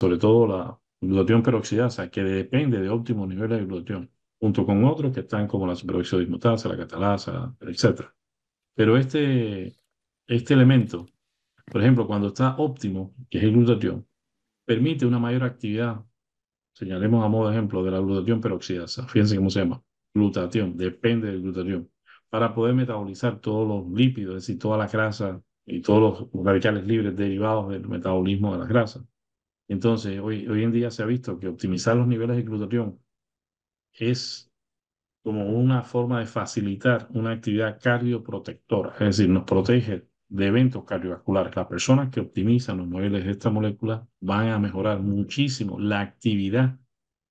sobre todo la glutatión peroxidasa, que depende de óptimos niveles de glutatión, junto con otros que están como la superoxidismutasa, la catalasa, etc. Pero este, este elemento, por ejemplo, cuando está óptimo, que es el glutatión, permite una mayor actividad, señalemos a modo de ejemplo, de la glutatión peroxidasa, fíjense cómo se llama, glutatión, depende del glutatión, para poder metabolizar todos los lípidos, es decir, toda la grasa y todos los radicales libres derivados del metabolismo de las grasas. Entonces, hoy, hoy en día se ha visto que optimizar los niveles de glutatión es como una forma de facilitar una actividad cardioprotectora, es decir, nos protege de eventos cardiovasculares. Las personas que optimizan los niveles de esta molécula van a mejorar muchísimo la actividad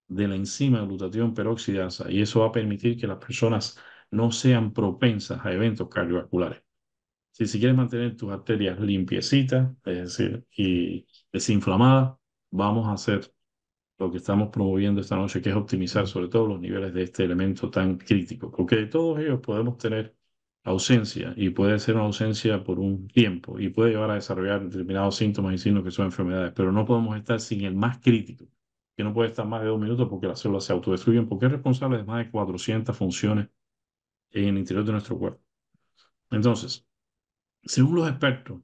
de la enzima glutatión peroxidasa y eso va a permitir que las personas no sean propensas a eventos cardiovasculares. Si, si quieres mantener tus arterias limpiecitas, es decir, y desinflamadas, vamos a hacer lo que estamos promoviendo esta noche, que es optimizar sobre todo los niveles de este elemento tan crítico, porque de todos ellos podemos tener ausencia y puede ser una ausencia por un tiempo y puede llevar a desarrollar determinados síntomas y signos que son enfermedades, pero no podemos estar sin el más crítico, que no puede estar más de dos minutos porque las células se autodestruyen, porque es responsable de más de 400 funciones en el interior de nuestro cuerpo. Entonces, según los expertos,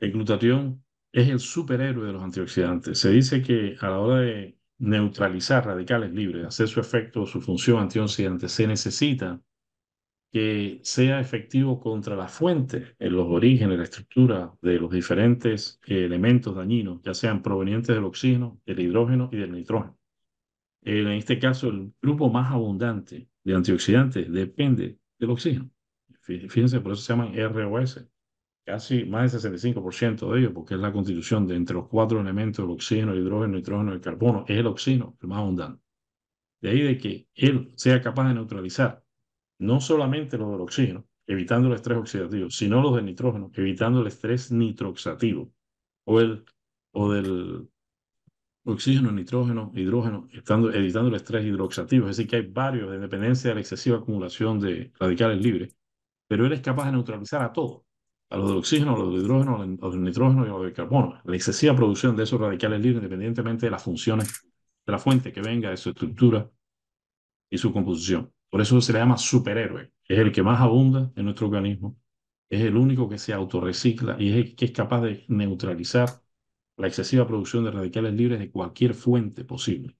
el glutatión es el superhéroe de los antioxidantes. Se dice que a la hora de neutralizar radicales libres, hacer su efecto su función antioxidante, se necesita que sea efectivo contra la fuente, en los orígenes, la estructura de los diferentes eh, elementos dañinos, ya sean provenientes del oxígeno, del hidrógeno y del nitrógeno. En este caso, el grupo más abundante de antioxidantes depende del oxígeno. Fíjense, por eso se llaman ROS, casi más del 65% de ellos, porque es la constitución de entre los cuatro elementos, el oxígeno, el hidrógeno, el nitrógeno y el carbono, es el oxígeno, el más abundante. De ahí de que él sea capaz de neutralizar no solamente los del oxígeno, evitando el estrés oxidativo, sino los del nitrógeno, evitando el estrés nitroxativo o, el, o del oxígeno, nitrógeno, hidrógeno, estando, evitando el estrés hidroxativo. Es decir, que hay varios, de dependencia de la excesiva acumulación de radicales libres, pero él es capaz de neutralizar a todos a los de oxígeno, a los de hidrógeno, a los de nitrógeno y a los de carbono. La excesiva producción de esos radicales libres, independientemente de las funciones de la fuente que venga, de su estructura y su composición. Por eso se le llama superhéroe. Es el que más abunda en nuestro organismo, es el único que se autorrecicla y es el que es capaz de neutralizar la excesiva producción de radicales libres de cualquier fuente posible.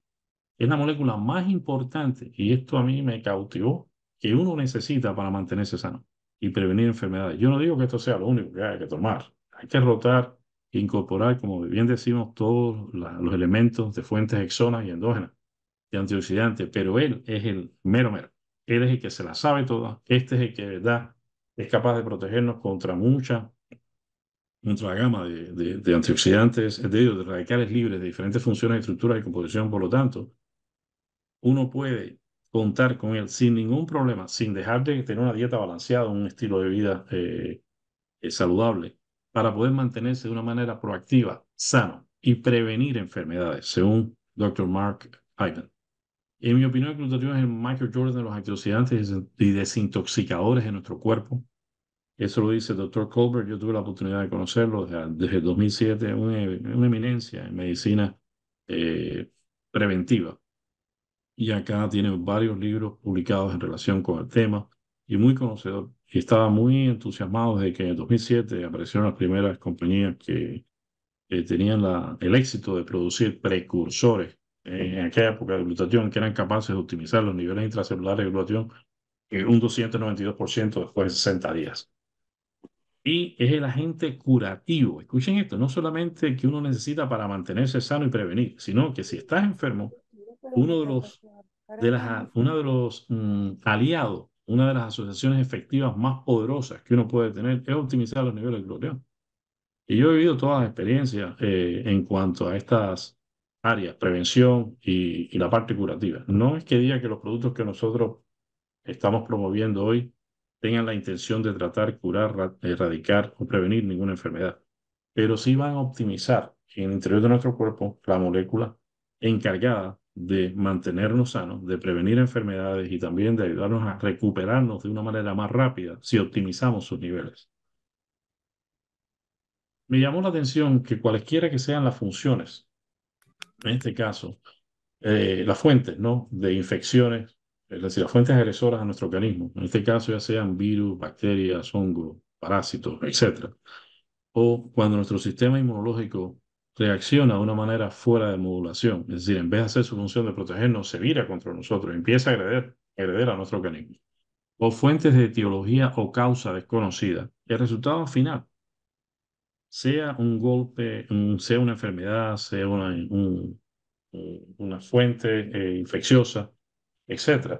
Es la molécula más importante, y esto a mí me cautivó, que uno necesita para mantenerse sano y prevenir enfermedades. Yo no digo que esto sea lo único que hay que tomar. Hay que rotar e incorporar, como bien decimos, todos los elementos de fuentes exonas y endógenas de antioxidantes, pero él es el mero mero. Él es el que se la sabe toda. Este es el que verdad es capaz de protegernos contra mucha, contra la gama de, de, de antioxidantes, de, de radicales libres de diferentes funciones, estructuras y composición. Por lo tanto, uno puede contar con él sin ningún problema, sin dejar de tener una dieta balanceada, un estilo de vida eh, eh, saludable, para poder mantenerse de una manera proactiva, sano y prevenir enfermedades, según Dr. Mark Hyman. En mi opinión, el glutatión es el Michael Jordan de los antioxidantes y desintoxicadores en nuestro cuerpo. Eso lo dice el doctor Colbert. Yo tuve la oportunidad de conocerlo desde, el 2007, e, una, eminencia en medicina eh, preventiva y acá tiene varios libros publicados en relación con el tema y muy conocedor. Y estaba muy entusiasmado de que en el 2007 aparecieron las primeras compañías que eh, tenían el éxito de producir precursores en aquella época de glutatión que eran capaces de optimizar los niveles intracelulares de glutatión en eh, un 292% después de 60 días. Y es el agente curativo. Escuchen esto, no solamente que uno necesita para mantenerse sano y prevenir, sino que si estás enfermo, uno de los, de las, uno de los aliados, una de las asociaciones efectivas más poderosas que uno puede tener es optimizar los niveles de glutatión. Y yo he vivido todas las experiencias eh, en cuanto a estas áreas, prevención y, y, la parte curativa. No es que diga que los productos que nosotros estamos promoviendo hoy tengan la intención de tratar, curar, erradicar o prevenir ninguna enfermedad, pero sí van a optimizar en el interior de nuestro cuerpo la molécula encargada de mantenernos sanos, de prevenir enfermedades y también de ayudarnos a recuperarnos de una manera más rápida si optimizamos sus niveles. Me llamó la atención que cualesquiera que sean las funciones, en este caso, eh, las fuentes ¿no? de infecciones, es decir, las fuentes agresoras a nuestro organismo, en este caso ya sean virus, bacterias, hongos, parásitos, etc. O cuando nuestro sistema inmunológico reacciona de una manera fuera de modulación. Es decir, en vez de hacer su función de protegernos, se vira contra nosotros, empieza a agredir, a nuestro organismo. O fuentes de etiología o causa desconocida. El resultado final, sea un golpe, sea una enfermedad, sea una, una fuente eh, infecciosa, etc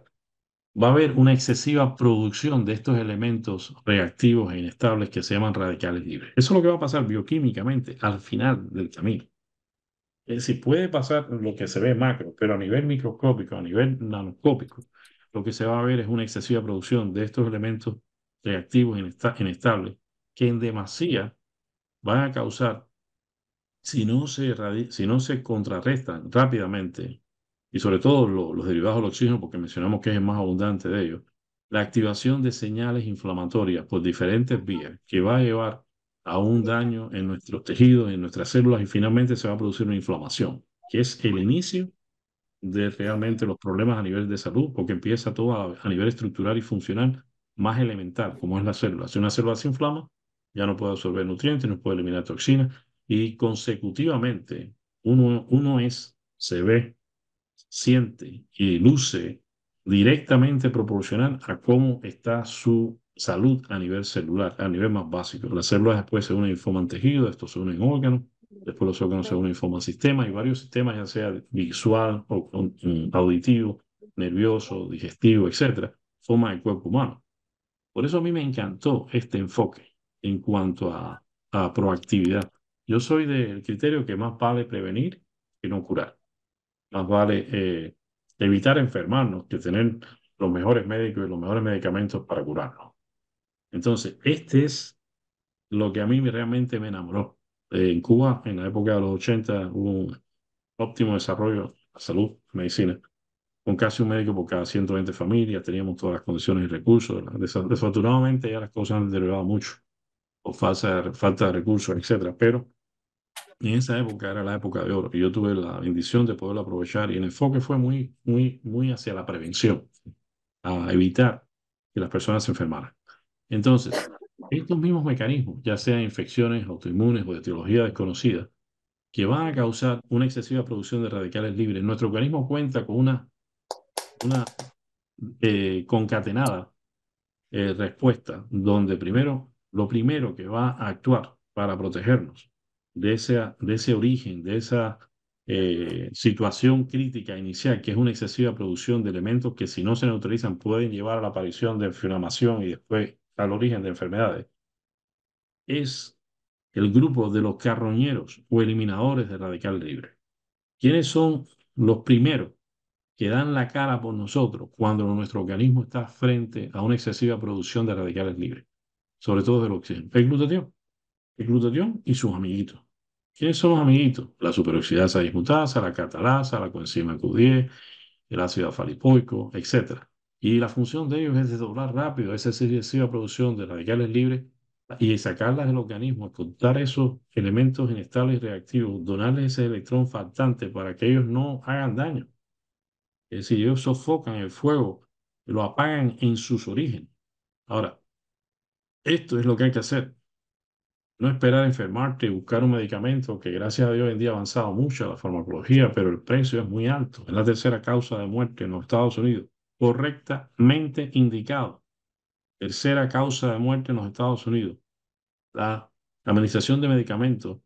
va a haber una excesiva producción de estos elementos reactivos e inestables que se llaman radicales libres. Eso es lo que va a pasar bioquímicamente al final del camino. Es decir, puede pasar lo que se ve macro, pero a nivel microscópico, a nivel nanoscópico, lo que se va a ver es una excesiva producción de estos elementos reactivos e inestables que en demasía van a causar, si no se, si no se contrarrestan rápidamente y sobre todo los derivados del oxígeno, porque mencionamos que es el más abundante de ellos, la activación de señales inflamatorias por diferentes vías que va a llevar a un daño en nuestros tejidos, en nuestras células y finalmente se va a producir una inflamación, que es el inicio de realmente los problemas a nivel de salud, porque empieza todo a, nivel estructural y funcional más elemental, como es la célula. Si una célula se inflama, ya no puede absorber nutrientes, no puede eliminar toxinas y consecutivamente uno, uno es, se ve siente y luce directamente proporcional a cómo está su salud a nivel celular, a nivel más básico. Las células después se unen y forman tejido, estos se unen órganos, después los órganos se unen y forman sistemas y varios sistemas, ya sea visual, o, mm, auditivo, nervioso, digestivo, etcétera, forman el cuerpo humano. Por eso a mí me encantó este enfoque en cuanto a proactividad. Yo soy del criterio que más vale prevenir que no curar más vale eh, evitar enfermarnos que tener los mejores médicos y los mejores medicamentos para curarnos. Entonces, este es lo que a mí realmente me enamoró. Eh, en Cuba, en la época de los 80, hubo un óptimo desarrollo de salud, medicina, con casi un médico por cada 120 familias, teníamos todas las condiciones y recursos. Desafortunadamente ya las cosas han deteriorado mucho, o falta de recursos, etcétera, pero en esa época era la época de oro y yo tuve la bendición de poderlo aprovechar y el enfoque fue muy, muy, muy hacia la prevención, a evitar que las personas se enfermaran. Entonces, estos mismos mecanismos, ya sean infecciones autoinmunes o de etiología desconocida, que van a causar una excesiva producción de radicales libres, nuestro organismo cuenta con una, una eh, concatenada eh, respuesta donde primero, lo primero que va a actuar para protegernos de, ese, de ese origen, de esa eh, situación crítica inicial, que es una excesiva producción de elementos que si no se neutralizan pueden llevar a la aparición de inflamación y después al origen de enfermedades, es el grupo de los carroñeros o eliminadores de radical libre. ¿Quiénes son los primeros que dan la cara por nosotros cuando nuestro organismo está frente a una excesiva producción de radicales libres, sobre todo del oxígeno? El glutatión. El glutatión y sus amiguitos. ¿Quiénes son los amiguitos? La superoxidasa dismutasa, la catalasa, la coenzima Q10, el ácido falipoico, etc. Y la función de ellos es desdoblar rápido esa excesiva producción de radicales libres y sacarlas del organismo, contar esos elementos inestables y reactivos, donarles ese electrón faltante para que ellos no hagan daño. Es decir, ellos sofocan el fuego, lo apagan en sus orígenes. Ahora, esto es lo que hay que hacer. No esperar enfermarte y buscar un medicamento que gracias a Dios hoy en día ha avanzado mucho la farmacología, pero el precio es muy alto. Es la tercera causa de muerte en los Estados Unidos. Correctamente indicado. Tercera causa de muerte en los Estados Unidos. La administración de medicamentos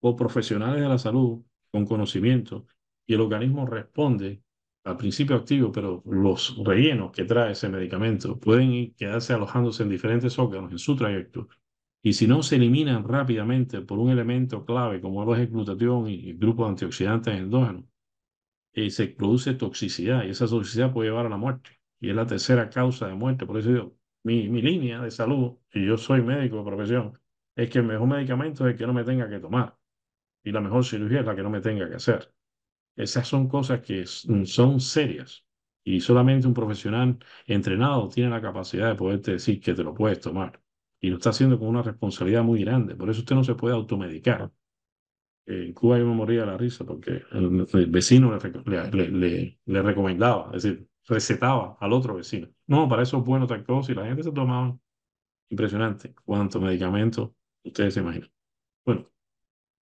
o profesionales de la salud con conocimiento y el organismo responde al principio activo, pero los rellenos que trae ese medicamento pueden quedarse alojándose en diferentes órganos en su trayecto y si no se eliminan rápidamente por un elemento clave como lo es el glutatión y el grupo de antioxidantes endógenos, eh, se produce toxicidad y esa toxicidad puede llevar a la muerte. Y es la tercera causa de muerte. Por eso digo, mi, mi línea de salud, y yo soy médico de profesión, es que el mejor medicamento es el que no me tenga que tomar. Y la mejor cirugía es la que no me tenga que hacer. Esas son cosas que mm, son serias. Y solamente un profesional entrenado tiene la capacidad de poderte decir que te lo puedes tomar. Y lo está haciendo con una responsabilidad muy grande. Por eso usted no se puede automedicar. En Cuba yo me moría de la risa porque el, vecino le, recomendaba, es decir, recetaba al otro vecino. No, para eso es bueno tal cosa y la gente se tomaba. Impresionante cuántos medicamentos ustedes se imaginan. Bueno,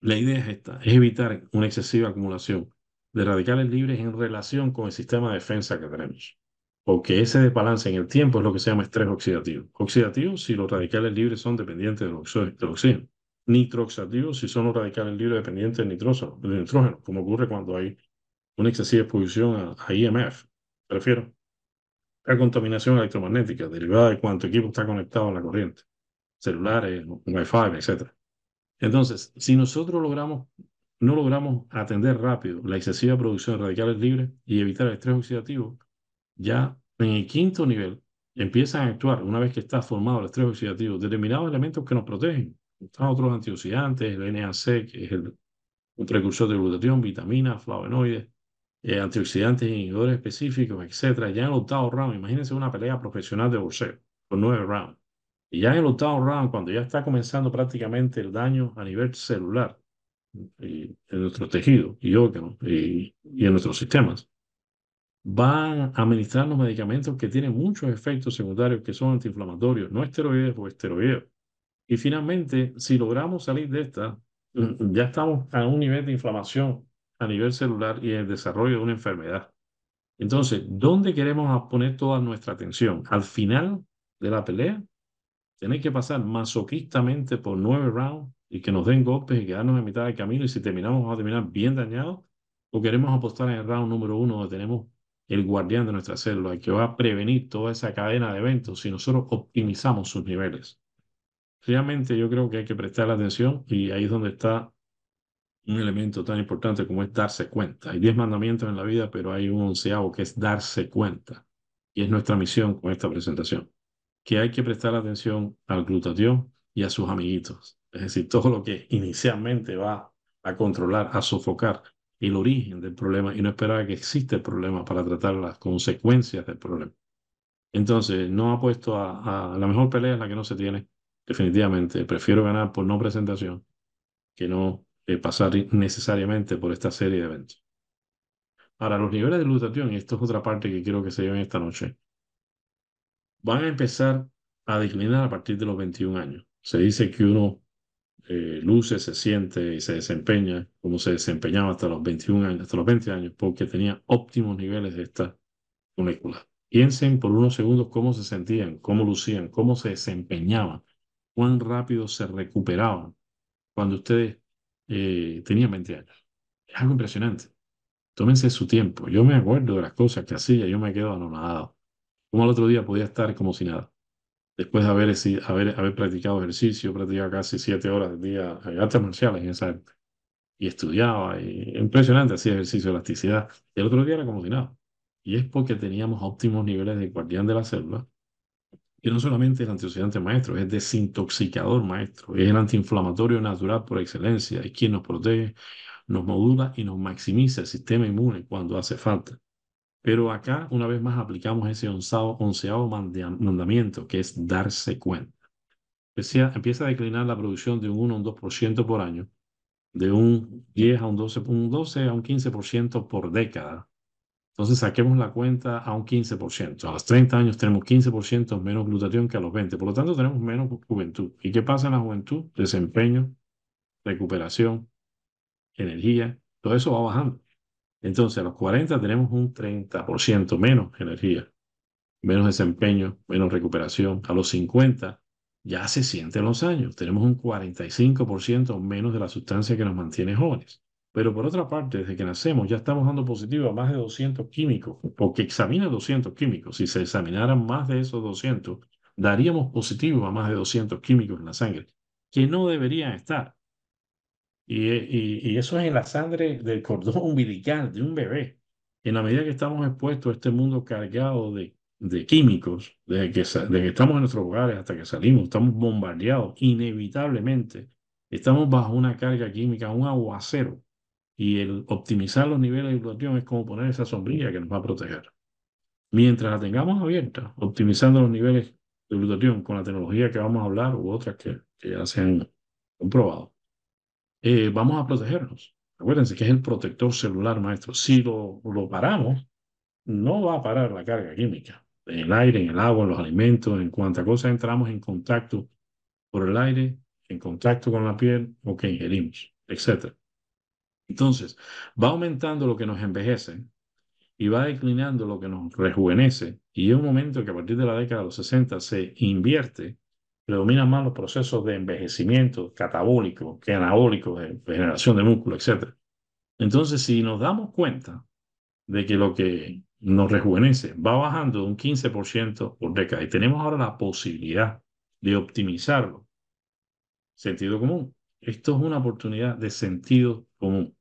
la idea es esta, es evitar una excesiva acumulación de radicales libres en relación con el sistema de defensa que tenemos o que ese desbalance en el tiempo es lo que se llama estrés oxidativo. Oxidativo si los radicales libres son dependientes del oxígeno. Nitroxidativo si son los radicales libres dependientes del nitrógeno, como ocurre cuando hay una excesiva exposición a, IMF, IMF. Prefiero a contaminación electromagnética derivada de cuánto equipo está conectado a la corriente, celulares, wifi, fi etc. Entonces, si nosotros logramos, no logramos atender rápido la excesiva producción de radicales libres y evitar el estrés oxidativo, ya en el quinto nivel empiezan a actuar, una vez que está formado el estrés oxidativo, determinados elementos que nos protegen. Están otros antioxidantes, el NAC, que es el, un precursor de glutatión, vitaminas, flavonoides, eh, antioxidantes, inhibidores específicos, etcétera. Ya en el octavo round, imagínense una pelea profesional de boxeo con nueve rounds. Y ya en el octavo round, cuando ya está comenzando prácticamente el daño a nivel celular, en nuestros tejidos y órganos y en nuestros sistemas, van a los medicamentos que tienen muchos efectos secundarios que son antiinflamatorios, no esteroides o esteroides. Y finalmente, si logramos salir de esta, mm, mm, ya estamos a un nivel de inflamación a nivel celular y el desarrollo de una enfermedad. Entonces, ¿dónde queremos poner toda nuestra atención? Al final de la pelea, tenéis que pasar masoquistamente por nueve rounds y que nos den golpes y quedarnos en mitad del camino y si terminamos vamos a terminar bien dañados o queremos apostar en el round número uno donde tenemos el guardián de nuestra célula, que va a prevenir toda esa cadena de eventos si nosotros optimizamos sus niveles. Realmente yo creo que hay que prestar atención y ahí es donde está un elemento tan importante como es darse cuenta. Hay diez mandamientos en la vida, pero hay un onceavo que es darse cuenta. Y es nuestra misión con esta presentación, que hay que prestar atención al glutatión y a sus amiguitos. Es decir, todo lo que inicialmente va a controlar, a sofocar el origen del problema y no esperar que exista el problema para tratar las consecuencias del problema. Entonces, no apuesto a, a la mejor pelea es la que no se tiene, definitivamente. Prefiero ganar por no presentación que no eh, pasar necesariamente por esta serie de eventos. Ahora, los niveles de glutatión, y esto es otra parte que quiero que se lleven esta noche, van a empezar a declinar a partir de los 21 años. Se dice que uno eh, luce, se siente y se desempeña como se desempeñaba hasta los 21 años, hasta los 20 años, porque tenía óptimos niveles de esta molécula. Piensen por unos segundos cómo se sentían, cómo lucían, cómo se desempeñaban, cuán rápido se recuperaban cuando ustedes eh, tenían 20 años. Es algo impresionante. Tómense su tiempo. Yo me acuerdo de las cosas que hacía, yo me quedo anonadado. Como al otro día podía estar como si nada después de haber, practicado ejercicio, practicaba casi siete horas al día artes marciales en esa y estudiaba, y impresionante, hacía ejercicio de elasticidad, el otro día era como si nada. Y es porque teníamos óptimos niveles de guardián de la célula, que no solamente el antioxidante maestro, es desintoxicador maestro, es el antiinflamatorio natural por excelencia, es quien nos protege, nos modula y nos maximiza el sistema inmune cuando hace falta. Pero acá, una vez más, aplicamos ese onceado mandamiento, que es darse cuenta. Empieza, empieza a declinar la producción de un 1 un 2% por año, de un 10 a un 12, un 12 a un 15% por década. Entonces saquemos la cuenta a un 15%. A los 30 años tenemos 15% menos glutatión que a los 20. Por lo tanto, tenemos menos juventud. ¿Y qué pasa en la juventud? Desempeño, recuperación, energía, todo eso va bajando. Entonces, a los 40 tenemos un 30% menos energía, menos desempeño, menos recuperación. A los 50 ya se sienten los años. Tenemos un 45% menos de la sustancia que nos mantiene jóvenes. Pero por otra parte, desde que nacemos ya estamos dando positivo a más de 200 químicos, porque examina 200 químicos. Si se examinaran más de esos 200, daríamos positivo a más de 200 químicos en la sangre, que no deberían estar. Y, eso es en la sangre del cordón umbilical de un bebé. En la medida que estamos expuestos a este mundo cargado de, químicos, desde que, que estamos en nuestros hogares hasta que salimos, estamos bombardeados inevitablemente. Estamos bajo una carga química, un aguacero. Y el optimizar los niveles de glutatión es como poner esa sombrilla que nos va a proteger. Mientras la tengamos abierta, optimizando los niveles de glutatión con la tecnología que vamos a hablar u otras que, que ya se han comprobado, eh, vamos a protegernos. Acuérdense que es el protector celular, maestro. Si lo, paramos, no va a parar la carga química. En el aire, en el agua, en los alimentos, en cuanta cosa entramos en contacto por el aire, en contacto con la piel o que ingerimos, etc. Entonces, va aumentando lo que nos envejece y va declinando lo que nos rejuvenece. Y es un momento que a partir de la década de los 60 se invierte predominan más los procesos de envejecimiento catabólico, que anabólico, de generación de músculo, etc. Entonces, si nos damos cuenta de que lo que nos rejuvenece va bajando un 15% por década y tenemos ahora la posibilidad de optimizarlo, sentido común. Esto es una oportunidad de sentido común.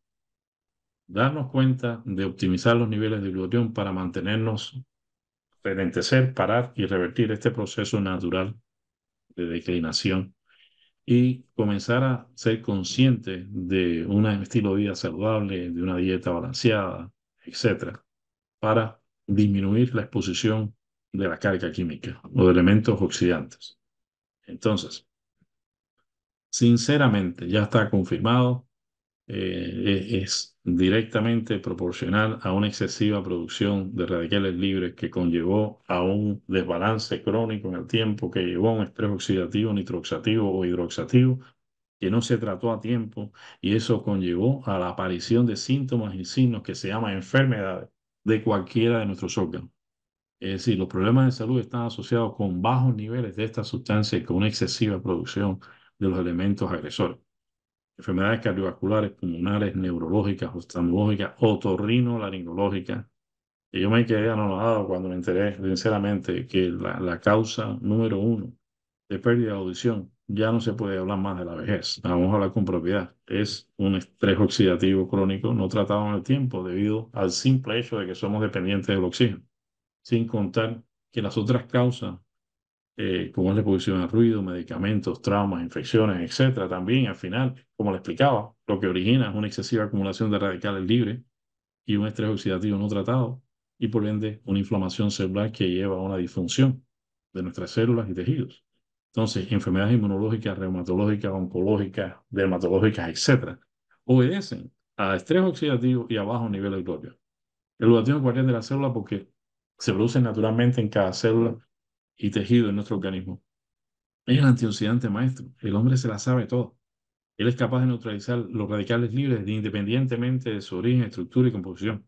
Darnos cuenta de optimizar los niveles de glutatión para mantenernos, redentecer, parar y revertir este proceso natural de declinación y comenzar a ser consciente de un estilo de vida saludable, de una dieta balanceada, etcétera, para disminuir la exposición de la carga química o de elementos oxidantes. Entonces, sinceramente, ya está confirmado eh, es directamente proporcional a una excesiva producción de radicales libres que conllevó a un desbalance crónico en el tiempo, que llevó a un estrés oxidativo, nitroxativo o hidroxativo que no se trató a tiempo y eso conllevó a la aparición de síntomas y signos que se llaman enfermedades de cualquiera de nuestros órganos. Es decir, los problemas de salud están asociados con bajos niveles de esta sustancia y con una excesiva producción de los elementos agresores enfermedades cardiovasculares, pulmonares, neurológicas, oftalmológicas, otorrinolaringológicas. Y yo me quedé anonadado cuando me enteré, sinceramente, que la, la causa número uno de pérdida de audición ya no se puede hablar más de la vejez. Vamos a hablar con propiedad. Es un estrés oxidativo crónico no tratado en el tiempo debido al simple hecho de que somos dependientes del oxígeno. Sin contar que las otras causas eh, como es la exposición al ruido, medicamentos, traumas, infecciones, etcétera. También, al final, como le explicaba, lo que origina es una excesiva acumulación de radicales libres y un estrés oxidativo no tratado y, por ende, una inflamación celular que lleva a una disfunción de nuestras células y tejidos. Entonces, enfermedades inmunológicas, reumatológicas, oncológicas, dermatológicas, etcétera, obedecen a estrés oxidativo y a bajo nivel de glóbulos. El glóbulo es de la célula porque se produce naturalmente en cada célula y tejido en nuestro organismo. Es el antioxidante maestro. El hombre se la sabe todo. Él es capaz de neutralizar los radicales libres independientemente de su origen, estructura y composición,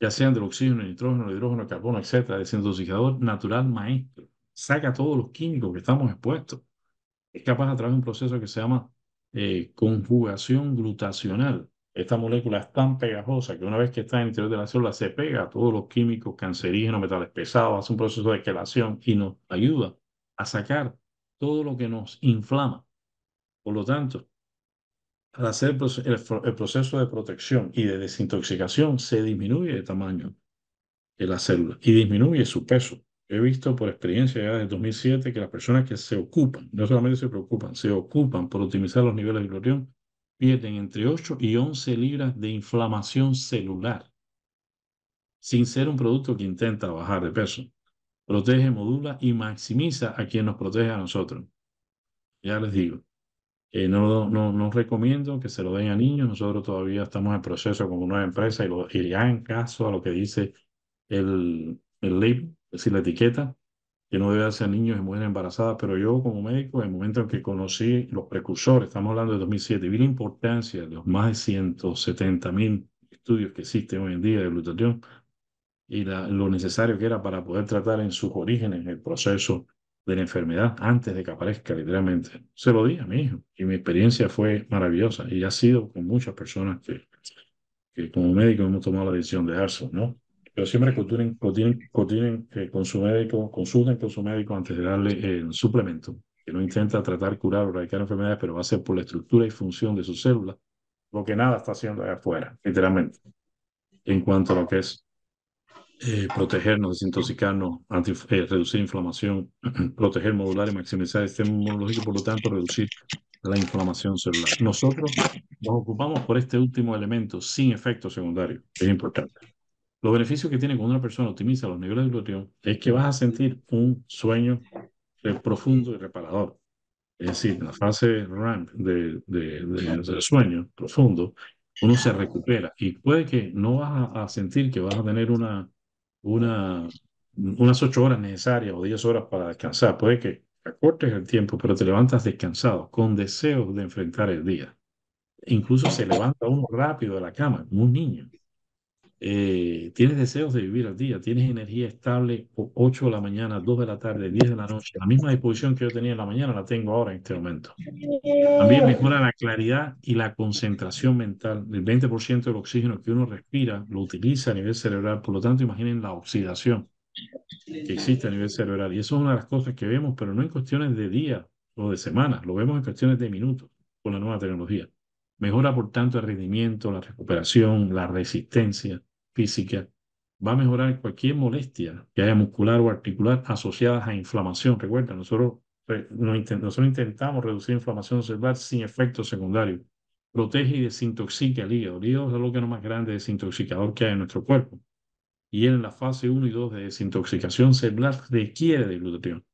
ya sean del oxígeno, nitrógeno, hidrógeno, el carbono, etc. Desintoxicador natural maestro. Saca todos los químicos que estamos expuestos. Es capaz a través de un proceso que se llama eh, conjugación glutacional esta molécula es tan pegajosa que una vez que está en el interior de la célula se pega a todos los químicos cancerígenos, metales pesados, hace un proceso de quelación y nos ayuda a sacar todo lo que nos inflama. Por lo tanto, al hacer el, proceso de protección y de desintoxicación, se disminuye el tamaño de la célula y disminuye su peso. He visto por experiencia ya desde 2007 que las personas que se ocupan, no solamente se preocupan, se ocupan por optimizar los niveles de glorión, pierden entre 8 y 11 libras de inflamación celular, sin ser un producto que intenta bajar de peso. Protege, modula y maximiza a quien nos protege a nosotros. Ya les digo, eh, no, no, no, recomiendo que se lo den a niños. Nosotros todavía estamos en proceso como una empresa y, lo, iría en caso a lo que dice el, el es decir, la etiqueta, que no debe darse a niños y mujeres embarazadas, pero yo como médico, en el momento en que conocí los precursores, estamos hablando de 2007, vi la importancia de los más de 170 mil estudios que existen hoy en día de glutatión y la, lo necesario que era para poder tratar en sus orígenes el proceso de la enfermedad antes de que aparezca literalmente. Se lo di a mi hijo y mi experiencia fue maravillosa y ha sido con muchas personas que, que como médico hemos tomado la decisión de darse, ¿no? pero siempre contienen, eh, con su médico, consulten con su médico antes de darle el suplemento, que no intenta tratar, curar o erradicar enfermedades, pero va a ser por la estructura y función de sus células, lo que nada está haciendo allá afuera, literalmente, en cuanto a lo que es eh, protegernos, desintoxicarnos, eh, reducir inflamación, proteger, modular y maximizar el sistema inmunológico, por lo tanto, reducir la inflamación celular. Nosotros nos ocupamos por este último elemento sin efectos secundarios, es importante. Los beneficios que tiene cuando una persona optimiza los niveles de glutatión es que vas a sentir un sueño profundo y reparador. Es decir, en la fase RAMP del de, sueño profundo, uno se recupera y puede que no vas a, sentir que vas a tener una, unas ocho horas necesarias o diez horas para descansar. Puede que acortes el tiempo, pero te levantas descansado, con deseos de enfrentar el día. Incluso se levanta uno rápido de la cama, como un niño. Eh, tienes deseos de vivir al día, tienes energía estable 8 de la mañana, 2 de la tarde, 10 de la noche. La misma disposición que yo tenía en la mañana la tengo ahora en este momento. También mejora la claridad y la concentración mental. El 20% del oxígeno que uno respira lo utiliza a nivel cerebral, por lo tanto imaginen la oxidación que existe a nivel cerebral. Y eso es una de las cosas que vemos, pero no en cuestiones de día o de semana, lo vemos en cuestiones de minutos con la nueva tecnología. Mejora, por tanto, el rendimiento, la recuperación, la resistencia física va a mejorar cualquier molestia que haya muscular o articular asociadas a inflamación. Recuerda, nosotros, eh, nosotros intentamos reducir inflamación celular sin efectos secundarios. Protege y desintoxica el hígado. El hígado es lo que más grande desintoxicador que hay en nuestro cuerpo. Y en la fase 1 y 2 de desintoxicación celular requiere de glutatión.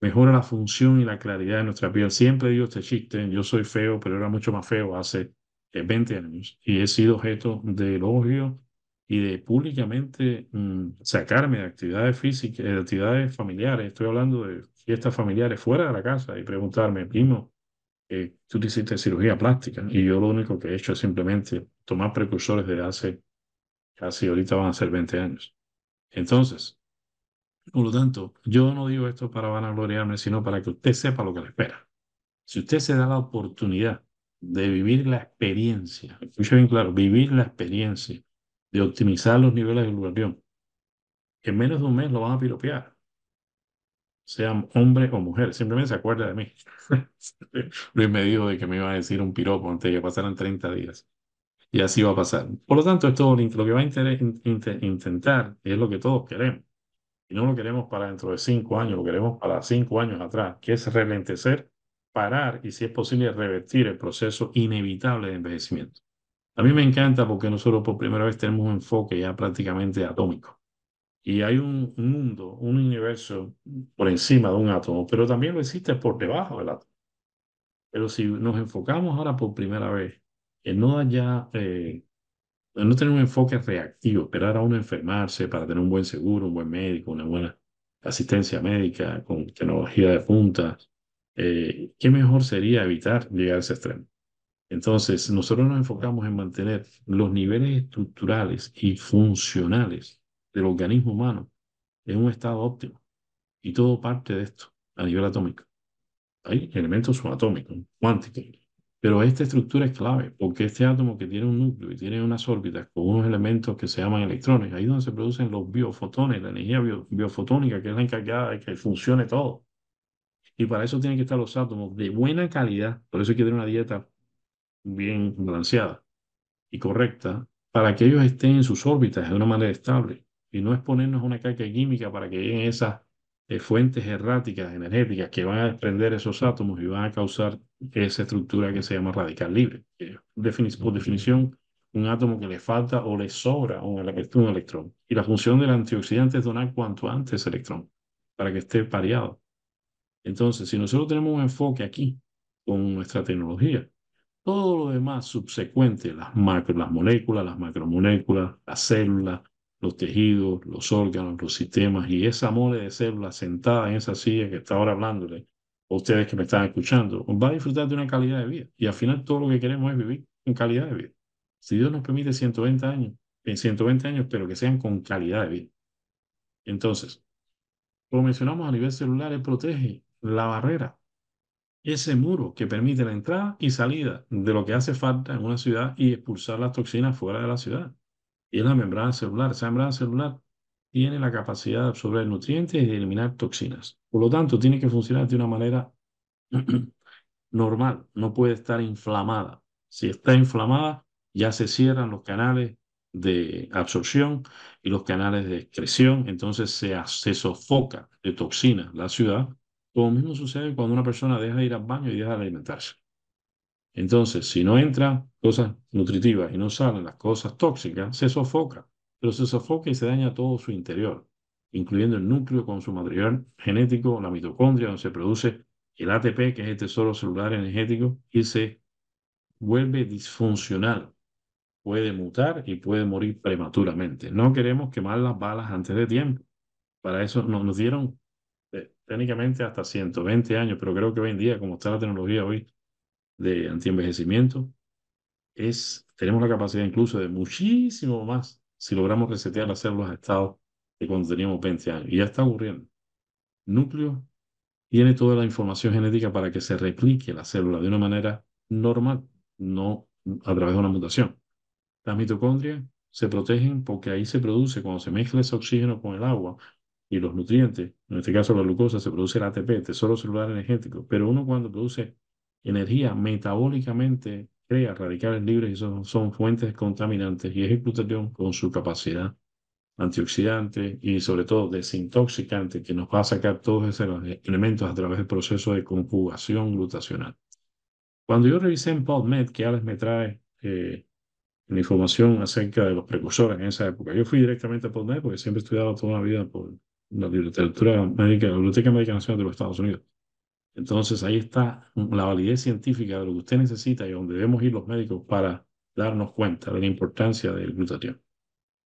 Mejora la función y la claridad de nuestra piel. Siempre digo este chiste, yo soy feo, pero era mucho más feo hace 20 eh, años. Y he sido objeto de elogio y de públicamente mm, sacarme de actividades físicas, de actividades familiares, estoy hablando de fiestas familiares fuera de la casa y preguntarme, primo, eh, tú te hiciste cirugía plástica y yo lo único que he hecho es simplemente tomar precursores de hace casi ahorita van a ser 20 años. Entonces, por lo tanto, yo no digo esto para vanagloriarme, sino para que usted sepa lo que le espera. Si usted se da la oportunidad de vivir la experiencia, escuche bien claro, vivir la experiencia de optimizar los niveles de glucatión. En menos de un mes lo van a piropear. Sean hombre o mujer, simplemente se acuerda de mí. Luis me dijo de que me iba a decir un piropo antes de que pasaran 30 días. Y así va a pasar. Por lo tanto, esto lo que va a intentar es lo que todos queremos. Y no lo queremos para dentro de cinco años, lo queremos para cinco años atrás, que es relentecer, parar y, si es posible, revertir el proceso inevitable de envejecimiento. A mí me encanta porque nosotros por primera vez tenemos un enfoque ya prácticamente atómico. Y hay un mundo, un universo por encima de un átomo, pero también lo existe por debajo del átomo. Pero si nos enfocamos ahora por primera vez en no haya, eh, no tener un enfoque reactivo, esperar a uno enfermarse para tener un buen seguro, un buen médico, una buena asistencia médica con tecnología de punta, eh, ¿qué mejor sería evitar llegar a ese extremo? Entonces, nosotros nos enfocamos en mantener los niveles estructurales y funcionales del organismo humano en un estado óptimo. Y todo parte de esto a nivel atómico. Hay elementos subatómicos, cuánticos. Pero esta estructura es clave, porque este átomo que tiene un núcleo y tiene unas órbitas con unos elementos que se llaman electrones, ahí es donde se producen los biofotones, la energía biofotónica, que es la encargada de que funcione todo. Y para eso tienen que estar los átomos de buena calidad, por eso hay que tener una dieta bien balanceada y correcta para que ellos estén en sus órbitas de una manera estable y no exponernos a una carga química para que lleguen esas eh, fuentes erráticas energéticas que van a desprender esos átomos y van a causar esa estructura que se llama radical libre. por definición, un átomo que le falta o le sobra un, un electrón. Y la función del antioxidante es donar cuanto antes electrón para que esté pareado. Entonces, si nosotros tenemos un enfoque aquí con nuestra tecnología, todo lo demás subsecuente, las, macro, las moléculas, las macromoléculas, las células, los tejidos, los órganos, los sistemas y esa mole de células sentada en esa silla que está ahora hablándole, ustedes que me están escuchando, va a disfrutar de una calidad de vida. Y al final todo lo que queremos es vivir en calidad de vida. Si Dios nos permite 120 años, en 120 años, pero que sean con calidad de vida. Entonces, como mencionamos a nivel celular, él protege la barrera ese muro que permite la entrada y salida de lo que hace falta en una ciudad y expulsar las toxinas fuera de la ciudad. Y es la membrana celular. Esa membrana celular tiene la capacidad de absorber nutrientes y de eliminar toxinas. Por lo tanto, tiene que funcionar de una manera normal. No puede estar inflamada. Si está inflamada, ya se cierran los canales de absorción y los canales de excreción, entonces se, sofoca de toxinas la ciudad lo mismo sucede cuando una persona deja de ir al baño y deja de alimentarse. Entonces, si no entran cosas nutritivas y no salen las cosas tóxicas, se sofoca, pero se sofoca y se daña todo su interior, incluyendo el núcleo con su material genético, la mitocondria, donde se produce el ATP, que es el tesoro celular energético, y se vuelve disfuncional. Puede mutar y puede morir prematuramente. No queremos quemar las balas antes de tiempo. Para eso nos dieron técnicamente hasta 120 años, pero creo que hoy en día, como está la tecnología hoy de antienvejecimiento, es, tenemos la capacidad incluso de muchísimo más si logramos resetear las células a estado de cuando teníamos 20 años. Y ya está ocurriendo. Núcleo tiene toda la información genética para que se replique la célula de una manera normal, no a través de una mutación. Las mitocondrias se protegen porque ahí se produce, cuando se mezcla ese oxígeno con el agua, y los nutrientes, en este caso la glucosa, se produce el ATP, solo celular energético, pero uno cuando produce energía metabólicamente crea radicales libres y son, fuentes contaminantes y es el glutatión con su capacidad antioxidante y sobre todo desintoxicante que nos va a sacar todos esos elementos a través del proceso de conjugación glutacional. Cuando yo revisé en PubMed, que Alex me trae eh, la información acerca de los precursores en esa época, yo fui directamente a PubMed porque siempre he estudiado toda la vida por la Biblioteca Médica, la Biblioteca Médica Nacional de los Estados Unidos. Entonces ahí está la validez científica de lo que usted necesita y donde debemos ir los médicos para darnos cuenta de la importancia del glutatión.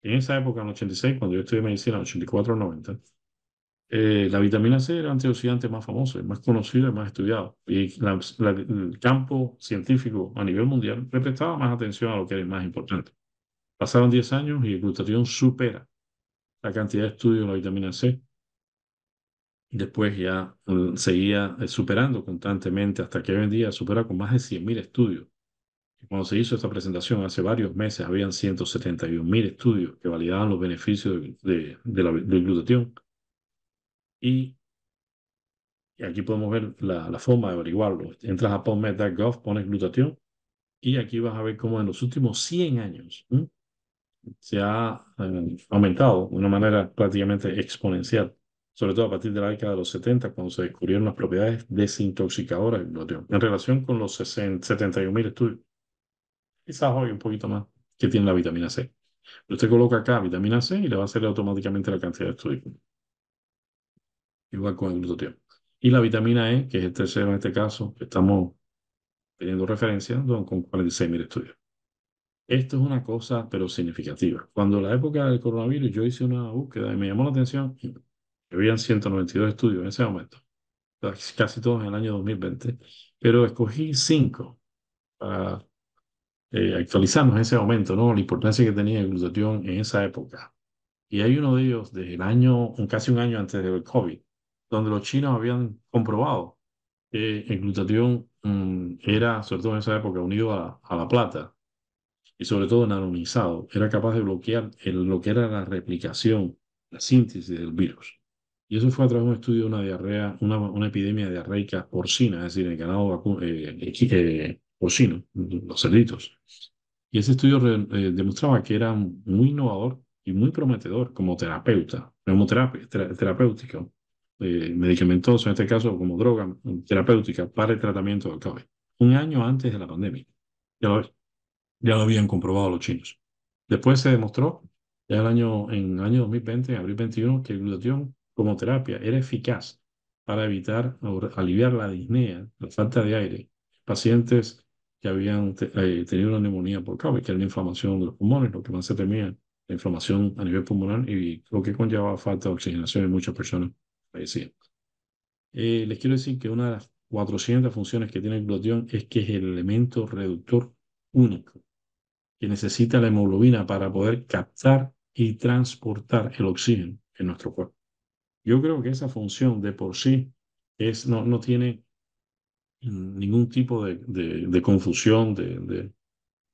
En esa época, en el 86, cuando yo estudié medicina, en el 84 90, eh, la vitamina C era el antioxidante más famoso, el más conocido, el más estudiado. Y el campo científico a nivel mundial le prestaba más atención a lo que era más importante. Pasaron 10 años y el glutatión supera la cantidad de estudios de la vitamina C. Después ya mm, seguía eh, superando constantemente hasta que hoy en día supera con más de 100.000 estudios. cuando se hizo esta presentación hace varios meses, habían 171.000 estudios que validaban los beneficios de, la glutatión. Y, aquí podemos ver la, forma de averiguarlo. Entras a PubMed.gov, pones glutatión y aquí vas a ver cómo en los últimos 100 años, se ha eh, aumentado de una manera prácticamente exponencial, sobre todo a partir de la década de los 70, cuando se descubrieron las propiedades desintoxicadoras del glúteo, en relación con los 71.000 estudios. Quizás hoy un poquito más que tiene la vitamina C. usted coloca acá vitamina C y le va a salir automáticamente la cantidad de estudios. Igual con el glutatión. Y la vitamina E, que es el tercero en este caso, que estamos teniendo referencia, con 46.000 estudios. Esto es una cosa, pero significativa. Cuando la época del coronavirus, yo hice una búsqueda y me llamó la atención que habían 192 estudios en ese momento, casi todos en el año 2020, pero escogí cinco para eh, actualizarnos en ese momento, ¿no? La importancia que tenía el glutatión en esa época. Y hay uno de ellos desde el año, casi un año antes del COVID, donde los chinos habían comprobado que el glutatión mm, era, sobre todo en esa época, unido a, a la plata y sobre todo anonimizado, era capaz de bloquear lo que era la replicación, la síntesis del virus. Y eso fue a través de un estudio de una diarrea, una, una epidemia diarreica porcina, es decir, el ganado eh, eh, porcino, los cerditos. Y ese estudio eh, demostraba que era muy innovador y muy prometedor como terapeuta, como terapéutico, medicamentoso, en este caso como droga terapéutica para el tratamiento del COVID, un año antes de la pandemia. Ya lo ves ya lo habían comprobado los chinos. Después se demostró, ya el año, en el año 2020, en abril 21, que el glutatión como terapia era eficaz para evitar o aliviar la disnea, la falta de aire, pacientes que habían eh, tenido una neumonía por COVID, que era la inflamación de los pulmones, lo que más se temía, la inflamación a nivel pulmonar y lo que conllevaba falta de oxigenación en muchas personas fallecían. Eh, les quiero decir que una de las 400 funciones que tiene el glutatión es que es el elemento reductor único que necesita la hemoglobina para poder captar y transportar el oxígeno en nuestro cuerpo. Yo creo que esa función de por sí es, no, tiene ningún tipo de, confusión, de,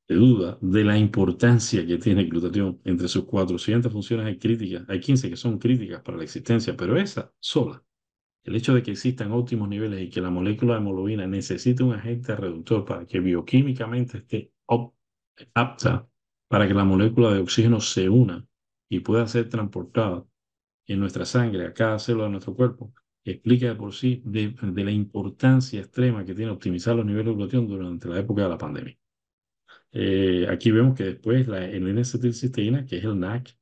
duda de la importancia que tiene el glutatión. Entre sus 400 funciones hay críticas, hay 15 que son críticas para la existencia, pero esa sola, el hecho de que existan óptimos niveles y que la molécula de hemoglobina necesite un agente reductor para que bioquímicamente esté óptimo apta para que la molécula de oxígeno se una y pueda ser transportada en nuestra sangre, a cada célula de nuestro cuerpo, explica de por sí de, la importancia extrema que tiene optimizar los niveles de glutatión durante la época de la pandemia. Eh, aquí vemos que después la N-acetilcisteína, que es el NAC,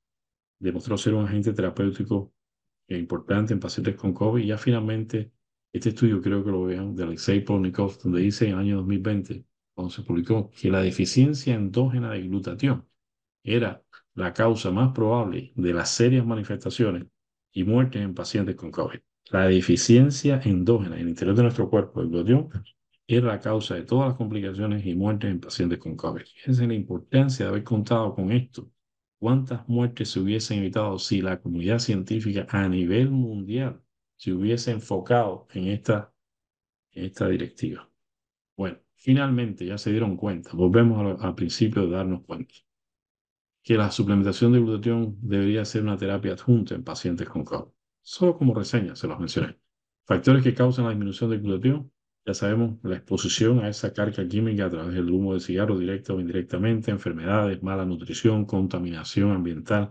demostró ser un agente terapéutico eh, importante en pacientes con COVID. Y ya finalmente, este estudio creo que lo vean de Alexei Polnikov, donde dice en el año 2020 se publicó que la deficiencia endógena de glutatión era la causa más probable de las serias manifestaciones y muertes en pacientes con COVID. La deficiencia endógena en el interior de nuestro cuerpo de glutatión era la causa de todas las complicaciones y muertes en pacientes con COVID. es la importancia de haber contado con esto. ¿Cuántas muertes se hubiesen evitado si la comunidad científica a nivel mundial se hubiese enfocado en esta, en esta directiva? Finalmente ya se dieron cuenta, volvemos al, principio de darnos cuenta, que la suplementación de glutatión debería ser una terapia adjunta en pacientes con COVID. Solo como reseña se los mencioné. Factores que causan la disminución del glutatión, ya sabemos, la exposición a esa carga química a través del humo de cigarro directa o indirectamente, enfermedades, mala nutrición, contaminación ambiental.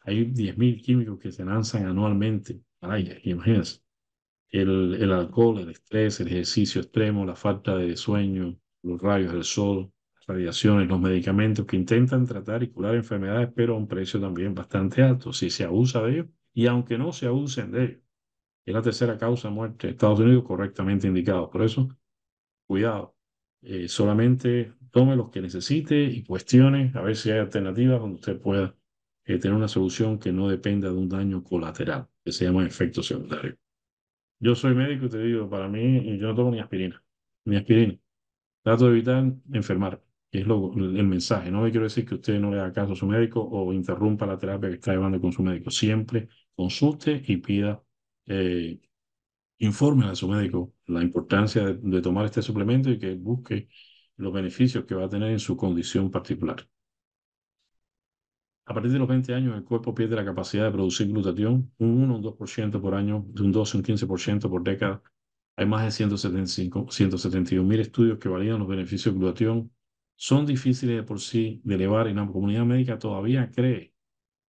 Hay 10.000 químicos que se lanzan anualmente al aire, imagínense el, alcohol, el estrés, el ejercicio extremo, la falta de sueño, los rayos del sol, las radiaciones, los medicamentos que intentan tratar y curar enfermedades, pero a un precio también bastante alto, si se abusa de ellos y aunque no se abusen de ellos. Es la tercera causa de muerte en Estados Unidos correctamente indicado. Por eso, cuidado. Eh, solamente tome los que necesite y cuestione a ver si hay alternativas cuando usted pueda eh, tener una solución que no dependa de un daño colateral, que se llama efecto secundario. Yo soy médico y te digo, para mí, yo no tomo ni aspirina, ni aspirina. Trato de evitar enfermar, es el mensaje. No quiero decir que usted no le haga caso a su médico o interrumpa la terapia que está llevando con su médico. Siempre consulte y pida, eh, informe a su médico la importancia de tomar este suplemento y que busque los beneficios que va a tener en su condición particular. A partir de los 20 años, el cuerpo pierde la capacidad de producir glutatión, un 1 o un 2% por año, de un 12 o un 15% por década. Hay más de 175, mil estudios que validan los beneficios de glutatión. Son difíciles de por sí de elevar y la comunidad médica todavía cree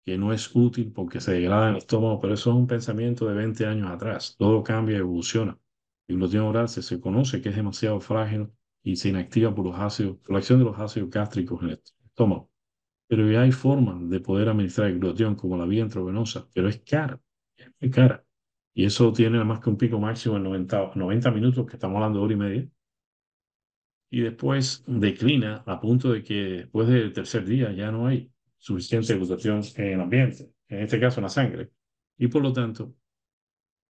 que no es útil porque se degrada en el estómago, pero eso es un pensamiento de 20 años atrás. Todo cambia y evoluciona. El glutatión oral se, se conoce que es demasiado frágil y se inactiva por los ácidos, por la acción de los ácidos gástricos en el estómago. Pero ya hay formas de poder administrar el como la vía intravenosa, pero es cara, es muy cara. Y eso tiene nada más que un pico máximo en 90, 90 minutos, que estamos hablando de hora y media. Y después declina a punto de que después del tercer día ya no hay suficiente glutación en el ambiente, en este caso en la sangre. Y por lo tanto,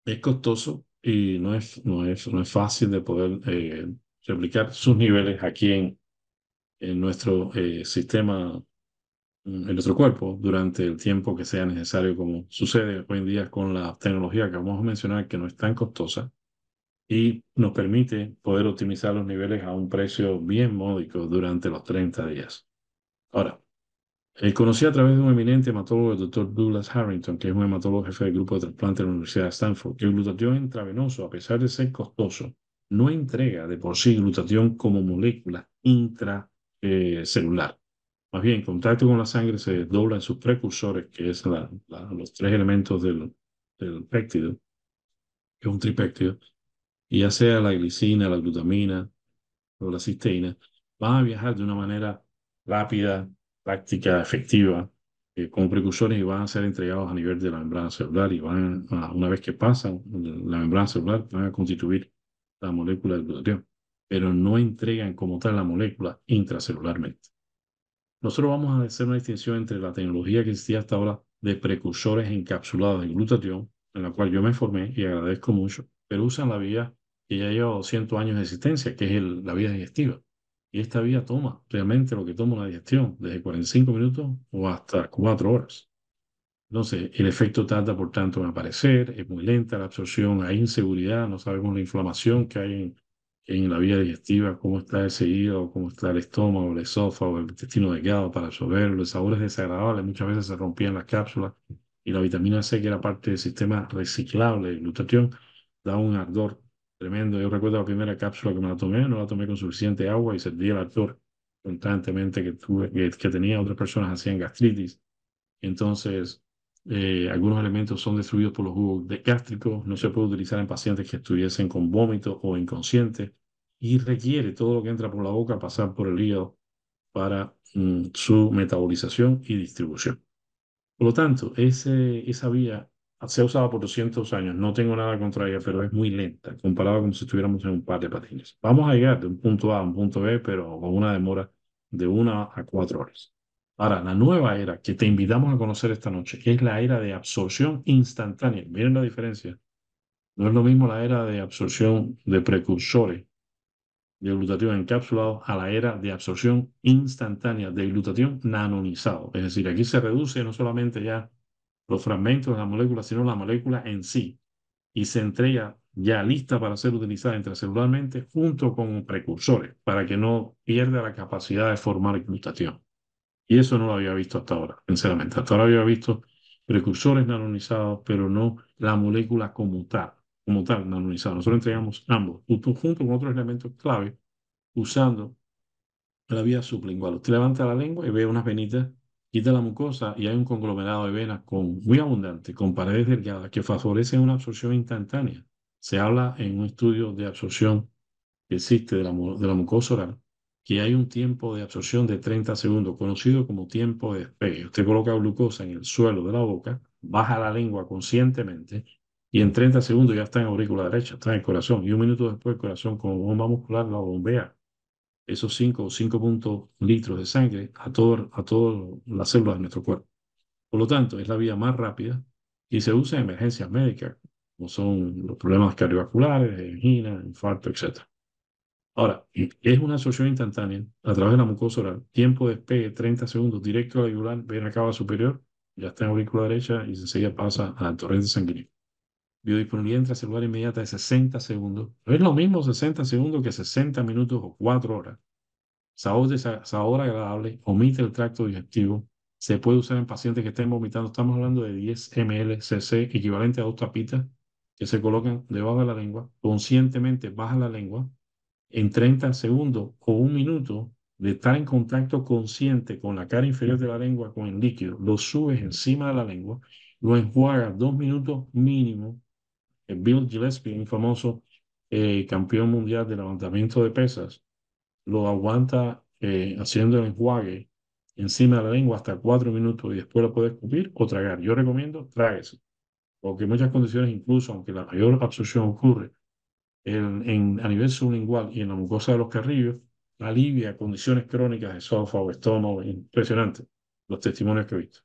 es costoso y no es, no es, no es fácil de poder eh, replicar sus niveles aquí en, en nuestro eh, sistema en nuestro cuerpo durante el tiempo que sea necesario, como sucede hoy en día con la tecnología que vamos a mencionar, que no es tan costosa y nos permite poder optimizar los niveles a un precio bien módico durante los 30 días. Ahora, eh, conocí a través de un eminente hematólogo, el doctor Douglas Harrington, que es un hematólogo jefe del grupo de trasplante de la Universidad de Stanford, que el glutatión intravenoso, a pesar de ser costoso, no entrega de por sí glutatión como molécula intracelular. Más bien, contacto con la sangre se dobla en sus precursores, que es los tres elementos del, del péptido, que es un tripéptido, y ya sea la glicina, la glutamina o la cisteína, van a viajar de una manera rápida, práctica, efectiva, eh, con precursores y van a ser entregados a nivel de la membrana celular y van una vez que pasan la membrana celular, van a constituir la molécula del glutatión, pero no entregan como tal la molécula intracelularmente. Nosotros vamos a hacer una distinción entre la tecnología que existía hasta ahora de precursores encapsulados de glutatión, en la cual yo me formé y agradezco mucho, pero usan la vía que ya lleva 200 años de existencia, que es la vía digestiva. Y esta vía toma realmente lo que toma la digestión, desde 45 minutos o hasta 4 horas. Entonces, el efecto tarda, por tanto, en aparecer, es muy lenta la absorción, hay inseguridad, no sabemos la inflamación que hay en, en la vía digestiva, cómo está el hígado, cómo está el estómago, el esófago, el intestino delgado para absorberlo, los sabores desagradables muchas veces se rompían las cápsulas y la vitamina C, que era parte del sistema reciclable de glutatión, da un ardor tremendo. Yo recuerdo la primera cápsula que me la tomé, no la tomé con suficiente agua y sentí el ardor constantemente que, tuve, que, tenía, otras personas hacían gastritis. Entonces, eh, algunos elementos son destruidos por los jugos de gástricos, no se puede utilizar en pacientes que estuviesen con vómito o inconscientes y requiere todo lo que entra por la boca pasar por el hígado para mm, su metabolización y distribución. Por lo tanto, ese, esa vía se ha usado por 200 años, no tengo nada contra ella, pero es muy lenta, comparado como si estuviéramos en un par de patines. Vamos a llegar de un punto A a un punto B, pero con una demora de una a cuatro horas. Ahora, la nueva era que te invitamos a conocer esta noche que es la era de absorción instantánea. Miren la diferencia. No es lo mismo la era de absorción de precursores de glutatión encapsulado a la era de absorción instantánea de glutatión nanonizado. Es decir, aquí se reduce no solamente ya los fragmentos de la molécula, sino la molécula en sí. Y se entrega ya lista para ser utilizada intracelularmente junto con precursores para que no pierda la capacidad de formar glutatión. Y eso no lo había visto hasta ahora, sinceramente. Hasta ahora había visto precursores nanonizados, pero no la molécula como tal como tal, normalizado Nosotros entregamos ambos, junto con otros elementos clave, usando la vía sublingual. Usted levanta la lengua y ve unas venitas, quita la mucosa y hay un conglomerado de venas con, muy abundante, con paredes delgadas, que favorecen una absorción instantánea. Se habla en un estudio de absorción que existe de la, de la mucosa oral, que hay un tiempo de absorción de 30 segundos, conocido como tiempo de despegue. Usted coloca glucosa en el suelo de la boca, baja la lengua conscientemente y en 30 segundos ya está en aurícula derecha, está en el corazón. Y un minuto después el corazón con bomba muscular la bombea esos 5 o 5 litros de sangre a todas a todo las células de nuestro cuerpo. Por lo tanto, es la vía más rápida y se usa en emergencias médicas, como son los problemas cardiovasculares, angina, infarto, etc. Ahora, es una absorción instantánea a través de la mucosa oral. Tiempo de despegue, 30 segundos, directo a la cava superior, ya está en aurícula derecha y enseguida pasa a la torrente sanguínea. Biodisponibilidad intracelular inmediata de 60 segundos. No es lo mismo 60 segundos que 60 minutos o 4 horas. Sabor, sabor agradable, omite el tracto digestivo. Se puede usar en pacientes que estén vomitando. Estamos hablando de 10 ml cc, equivalente a dos tapitas que se colocan debajo de la lengua. Conscientemente baja la lengua. En 30 segundos o un minuto de estar en contacto consciente con la cara inferior de la lengua con el líquido, lo subes encima de la lengua, lo enjuagas dos minutos mínimo eh, Bill Gillespie, un famoso eh, campeón mundial de levantamiento de pesas, lo aguanta eh, haciendo el enjuague encima de la lengua hasta cuatro minutos y después lo puede escupir o tragar. Yo recomiendo tráguese, porque muchas condiciones, incluso aunque la mayor absorción ocurre en, a nivel sublingual y en la mucosa de los carrillos, alivia condiciones crónicas de esófago, o estómago, impresionante los testimonios que he visto.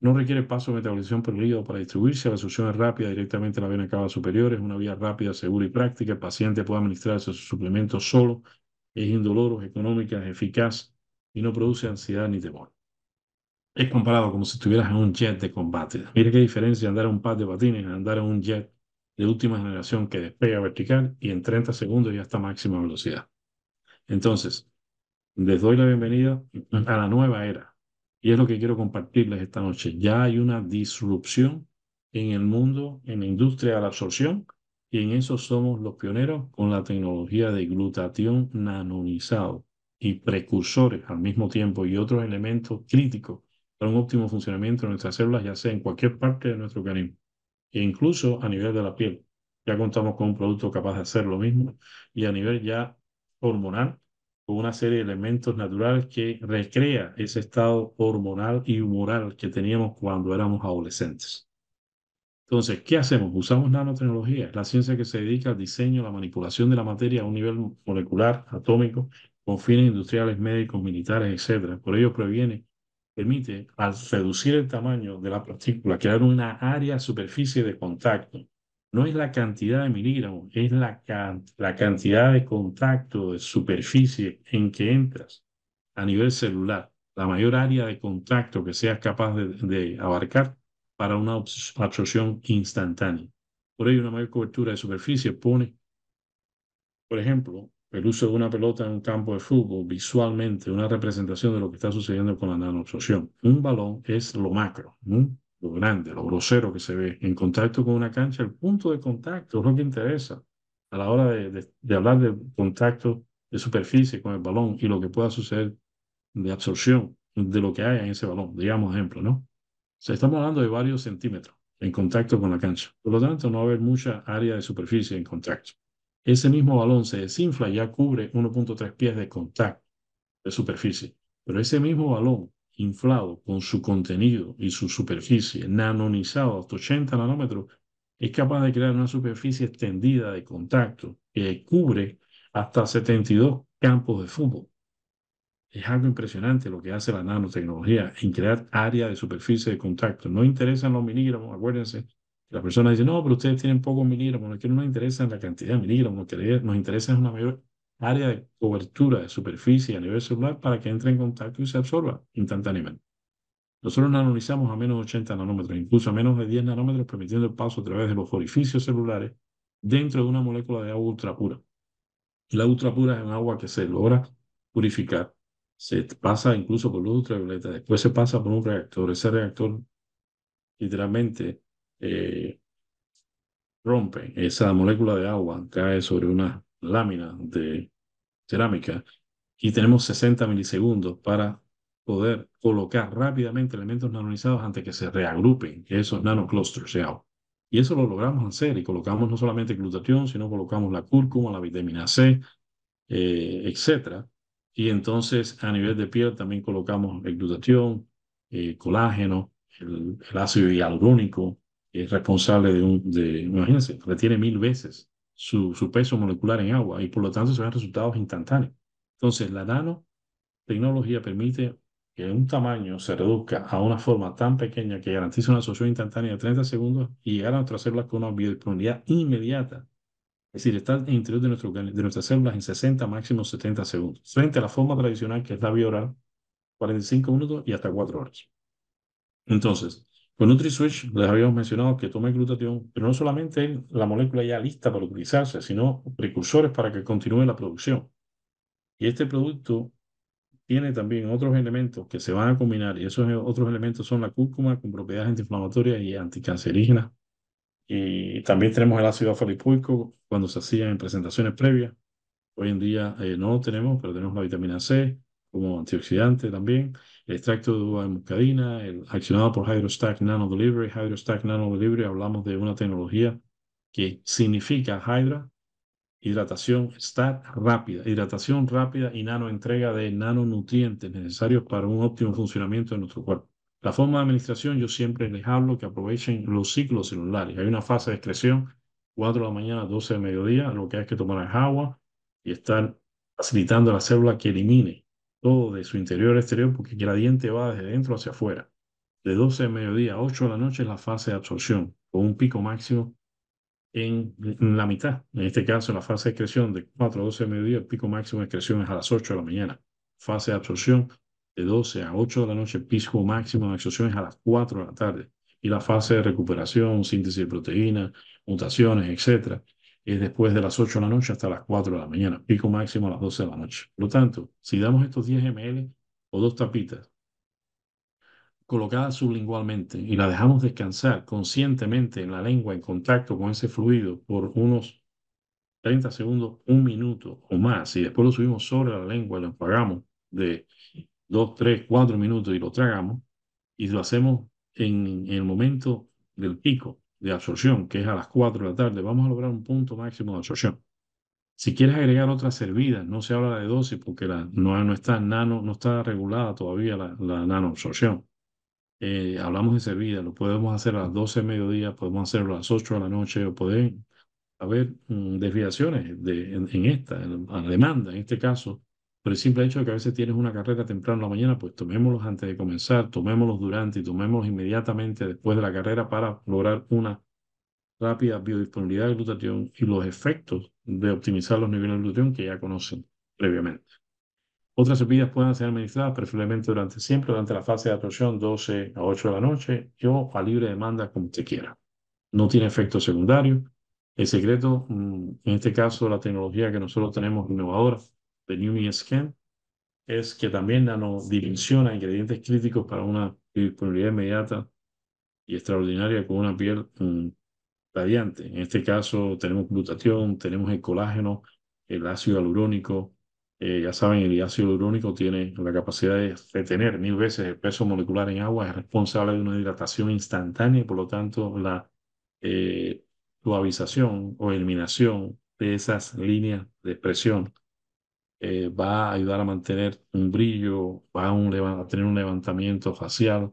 No requiere paso de metabolización por el para distribuirse. La solución es rápida directamente a la vena cava superior. Es una vía rápida, segura y práctica. El paciente puede administrarse su suplemento solo. Es indoloro, económica, eficaz y no produce ansiedad ni temor. Es comparado como si estuvieras en un jet de combate. Mira qué diferencia andar en un par de patines a andar en un jet de última generación que despega vertical y en 30 segundos ya está a máxima velocidad. Entonces, les doy la bienvenida a la nueva era y es lo que quiero compartirles esta noche. Ya hay una disrupción en el mundo, en la industria de la absorción, y en eso somos los pioneros con la tecnología de glutatión nanonizado y precursores al mismo tiempo y otros elementos críticos para un óptimo funcionamiento de nuestras células, ya sea en cualquier parte de nuestro organismo, e incluso a nivel de la piel. Ya contamos con un producto capaz de hacer lo mismo y a nivel ya hormonal una serie de elementos naturales que recrea ese estado hormonal y humoral que teníamos cuando éramos adolescentes. Entonces, ¿qué hacemos? Usamos nanotecnología, la ciencia que se dedica al diseño, la manipulación de la materia a un nivel molecular, atómico, con fines industriales, médicos, militares, etc. Por ello previene, permite, al reducir el tamaño de la partícula, crear una área superficie de contacto no es la cantidad de miligramos, es la, la cantidad de contacto de superficie en que entras a nivel celular, la mayor área de contacto que seas capaz de, abarcar para una absorción instantánea. Por ello, una mayor cobertura de superficie pone, por ejemplo, el uso de una pelota en un campo de fútbol visualmente una representación de lo que está sucediendo con la nanoabsorción. Un balón es lo macro, lo grande, lo grosero que se ve en contacto con una cancha, el punto de contacto es lo que interesa a la hora de, hablar de contacto de superficie con el balón y lo que pueda suceder de absorción de lo que haya en ese balón, digamos ejemplo, ¿no? O sea, estamos hablando de varios centímetros en contacto con la cancha. Por lo tanto, no va a haber mucha área de superficie en contacto. Ese mismo balón se desinfla y ya cubre 1.3 pies de contacto de superficie. Pero ese mismo balón inflado con su contenido y su superficie nanonizado hasta 80 nanómetros, es capaz de crear una superficie extendida de contacto que cubre hasta 72 campos de fútbol. Es algo impresionante lo que hace la nanotecnología en crear área de superficie de contacto. No interesan los milígramos, acuérdense. La persona dice, no, pero ustedes tienen pocos miligramos, no que no nos interesa la cantidad de milígramos. nos interesa una mayor área de cobertura de superficie a nivel celular para que entre en contacto y se absorba instantáneamente. Nosotros nanonizamos a menos de 80 nanómetros, incluso a menos de 10 nanómetros, permitiendo el paso a través de los orificios celulares dentro de una molécula de agua ultrapura. La ultrapura es un agua que se logra purificar, se pasa incluso por luz ultravioleta, después se pasa por un reactor. Ese reactor literalmente eh, rompe esa molécula de agua, cae sobre una lámina de cerámica y tenemos 60 milisegundos para poder colocar rápidamente elementos nanonizados antes que se reagrupen esos nanoclusters. Y eso lo logramos hacer y colocamos no solamente glutatión, sino colocamos la cúrcuma, la vitamina C, eh, etcétera. Y entonces a nivel de piel también colocamos el glutatión, eh, colágeno, el, ácido hialurónico, es responsable de un, de, imagínense, retiene mil veces su, peso molecular en agua y por lo tanto se ven resultados instantáneos. Entonces, la nanotecnología permite que un tamaño se reduzca a una forma tan pequeña que garantiza una solución instantánea de 30 segundos y llegar a nuestras células con una biodisponibilidad inmediata. Es decir, está en el interior de, de nuestras células en 60, máximo 70 segundos, frente a la forma tradicional que es la vía 45 minutos y hasta 4 horas. Entonces, con NutriSwitch les habíamos mencionado que toma glutatión, pero no solamente la molécula ya lista para utilizarse, sino precursores para que continúe la producción. Y este producto tiene también otros elementos que se van a combinar, y esos otros elementos son la cúrcuma con propiedades antiinflamatorias y anticancerígenas. Y también tenemos el ácido folipoico cuando se hacían en presentaciones previas. Hoy en día eh, no lo tenemos, pero tenemos la vitamina C como antioxidante también extracto de uva de muscadina, el, accionado por HydroStack Nano Delivery. HydroStack Nano Delivery, hablamos de una tecnología que significa Hydra, hidratación STAT rápida, hidratación rápida y nano entrega de nanonutrientes necesarios para un óptimo funcionamiento de nuestro cuerpo. La forma de administración, yo siempre les hablo que aprovechen los ciclos celulares. Hay una fase de excreción, 4 de la mañana, 12 de mediodía, lo que hay que tomar es agua y estar facilitando a la célula que elimine todo de su interior a exterior, porque el gradiente va desde dentro hacia afuera. De 12 de mediodía a 8 de la noche es la fase de absorción, con un pico máximo en, la mitad. En este caso, la fase de excreción de 4 a 12 de mediodía, el pico máximo de excreción es a las 8 de la mañana. Fase de absorción de 12 a 8 de la noche, pico máximo de absorción es a las 4 de la tarde. Y la fase de recuperación, síntesis de proteínas, mutaciones, etcétera, es después de las 8 de la noche hasta las 4 de la mañana, pico máximo a las 12 de la noche. Por lo tanto, si damos estos 10 ml o dos tapitas colocadas sublingualmente y la dejamos descansar conscientemente en la lengua en contacto con ese fluido por unos 30 segundos, un minuto o más, y después lo subimos sobre la lengua y lo apagamos de 2, 3, 4 minutos y lo tragamos, y lo hacemos en el momento del pico, de absorción, que es a las 4 de la tarde, vamos a lograr un punto máximo de absorción. Si quieres agregar otras servidas, no se habla de dosis porque la, no, no, está nano, no está regulada todavía la, la nanoabsorción. Eh, hablamos de servidas, lo podemos hacer a las 12 de mediodía, podemos hacerlo a las 8 de la noche, o pueden haber mm, desviaciones de, en, esta, en, la demanda, en este caso, por el simple hecho de que a veces tienes una carrera temprano en la mañana, pues tomémoslos antes de comenzar, tomémoslos durante y tomémoslos inmediatamente después de la carrera para lograr una rápida biodisponibilidad de glutatión y los efectos de optimizar los niveles de glutatión que ya conocen previamente. Otras servidas pueden ser administradas preferiblemente durante siempre, durante la fase de absorción 12 a 8 de la noche o a libre demanda como usted quiera. No tiene efectos secundarios. El secreto, mm, en este caso, la tecnología que nosotros tenemos innovadora, de Scan es que también a ingredientes críticos para una disponibilidad inmediata y extraordinaria con una piel mm, radiante. En este caso tenemos glutatión, tenemos el colágeno, el ácido hialurónico. Eh, ya saben, el ácido hialurónico tiene la capacidad de retener mil veces el peso molecular en agua, es responsable de una hidratación instantánea y por lo tanto la eh, suavización o eliminación de esas líneas de expresión eh, va a ayudar a mantener un brillo, va a, tener un levantamiento facial,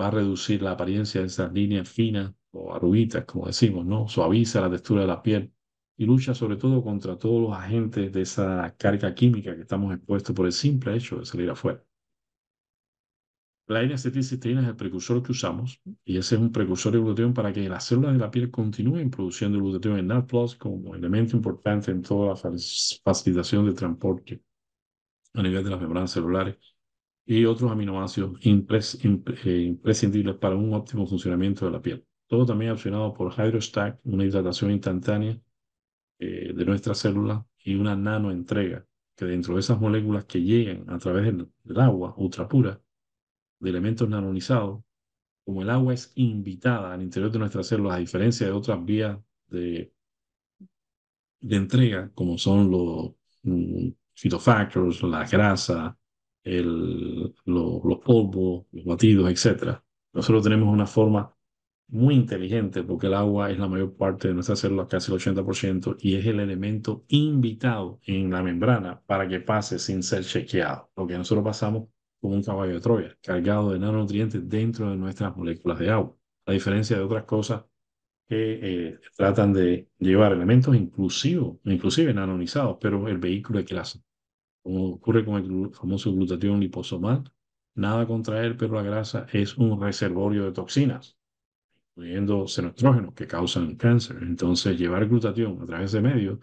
va a reducir la apariencia de esas líneas finas o arruguitas, como decimos, ¿no? Suaviza la textura de la piel y lucha sobre todo contra todos los agentes de esa carga química que estamos expuestos por el simple hecho de salir afuera. La N acetilcisteína es el precursor que usamos y ese es un precursor de glutatión para que las células de la piel continúen produciendo glutatión en NAD plus como elemento importante en toda la facilitación de transporte a nivel de las membranas celulares y otros aminoácidos eh, imprescindibles para un óptimo funcionamiento de la piel. Todo también accionado por HydroStack, una hidratación instantánea eh, de nuestras células y una nanoentrega, que dentro de esas moléculas que llegan a través del, del agua ultra pura, de elementos nanonizados, como el agua es invitada al interior de nuestras células, a diferencia de otras vías de, de entrega, como son los fitofactores, mm, la grasa, el, los polvos, los batidos, etc. Nosotros tenemos una forma muy inteligente porque el agua es la mayor parte de nuestras células, casi el 80%, y es el elemento invitado en la membrana para que pase sin ser chequeado. Lo que nosotros pasamos como un caballo de Troya, cargado de nanonutrientes dentro de nuestras moléculas de agua, a diferencia de otras cosas que eh, tratan de llevar elementos inclusivos, inclusive nanonizados, pero el vehículo de grasa, como ocurre con el famoso glutatión liposomal, nada contra él, pero la grasa es un reservorio de toxinas, incluyendo xenotrógenos que causan cáncer. Entonces, llevar glutatión a través de medios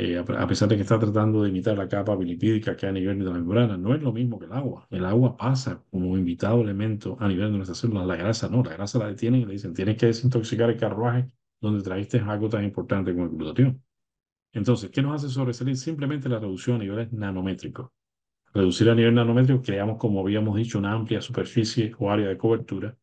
eh, a pesar de que está tratando de imitar la capa bilipídica que hay a nivel de la membrana, no es lo mismo que el agua. El agua pasa como invitado elemento a nivel de nuestras células, la grasa no, la grasa la detienen y le dicen, tienes que desintoxicar el carruaje donde trajiste algo tan importante como el glutatión. Entonces, ¿qué nos hace sobresalir? Simplemente la reducción a niveles nanométricos. Reducir a nivel nanométrico creamos, como habíamos dicho, una amplia superficie o área de cobertura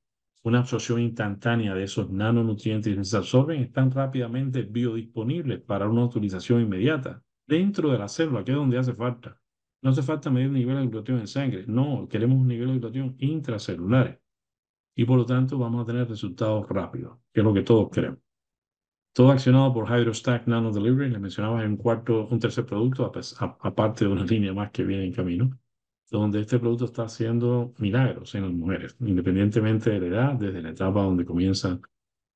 una absorción instantánea de esos nanonutrientes que se absorben, están rápidamente biodisponibles para una utilización inmediata dentro de la célula, que es donde hace falta. No hace falta medir nivel de glutatión en sangre, no, queremos un nivel de glutatión intracelular. Y por lo tanto vamos a tener resultados rápidos, que es lo que todos queremos. Todo accionado por HydroStack Nano Delivery, les mencionaba en un cuarto, un tercer producto, aparte de una línea más que viene en camino donde este producto está haciendo milagros en las mujeres, independientemente de la edad, desde la etapa donde comienza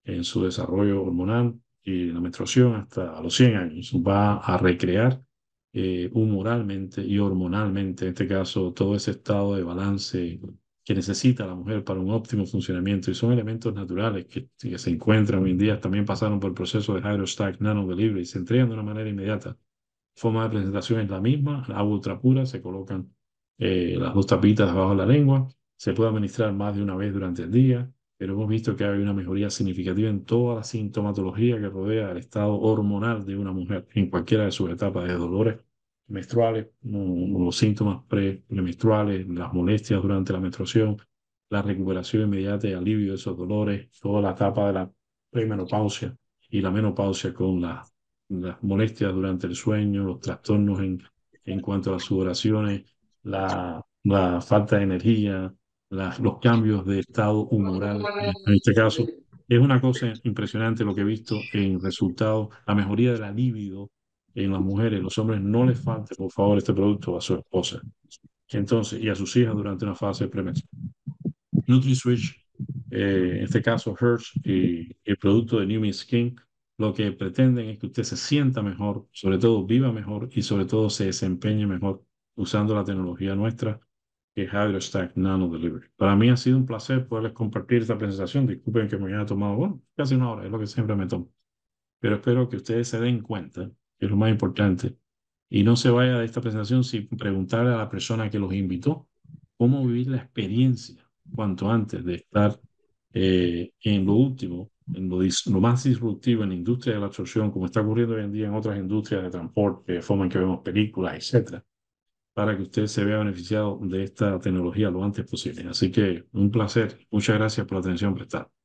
en su desarrollo hormonal y la menstruación hasta los 100 años. Va a recrear eh, humoralmente y hormonalmente, en este caso, todo ese estado de balance que necesita la mujer para un óptimo funcionamiento. Y son elementos naturales que, se encuentran hoy en día, también pasaron por el proceso de Hydrostack Nano Delivery, se entregan de una manera inmediata. Forma de presentación es la misma, agua ultra pura, se colocan eh, las dos tapitas debajo de la lengua. Se puede administrar más de una vez durante el día, pero hemos visto que hay una mejoría significativa en toda la sintomatología que rodea el estado hormonal de una mujer en cualquiera de sus etapas de dolores menstruales, los síntomas premenstruales, las molestias durante la menstruación, la recuperación inmediata y alivio de esos dolores, toda la etapa de la premenopausia y la menopausia con las molestias durante el sueño, los trastornos en, en cuanto a las sudoraciones, la, la falta de energía, los cambios de estado humoral, este, en este caso. Es una cosa impresionante lo que he visto en resultados, la mejoría de la libido en las mujeres. Los hombres no les falte, por favor, este producto a su esposa. Entonces, y a sus hijas durante una fase de premenstrual. NutriSwitch, eh, en este caso Hersh y eh, el producto de New Me Skin, lo que pretenden es que usted se sienta mejor, sobre todo viva mejor y sobre todo se desempeñe mejor usando la tecnología nuestra que es HydroStack Nano Delivery. Para mí ha sido un placer poderles compartir esta presentación. Disculpen que me haya tomado, bueno, casi una hora, es lo que siempre me tomo. Pero espero que ustedes se den cuenta, que es lo más importante, y no se vaya de esta presentación sin preguntarle a la persona que los invitó cómo vivir la experiencia cuanto antes de estar eh, en lo último, en lo, más disruptivo en la industria de la absorción, como está ocurriendo hoy en día en otras industrias de transporte, de forma en que vemos películas, etcétera para que usted se vea beneficiado de esta tecnología lo antes posible. Así que un placer. Muchas gracias por la atención prestada.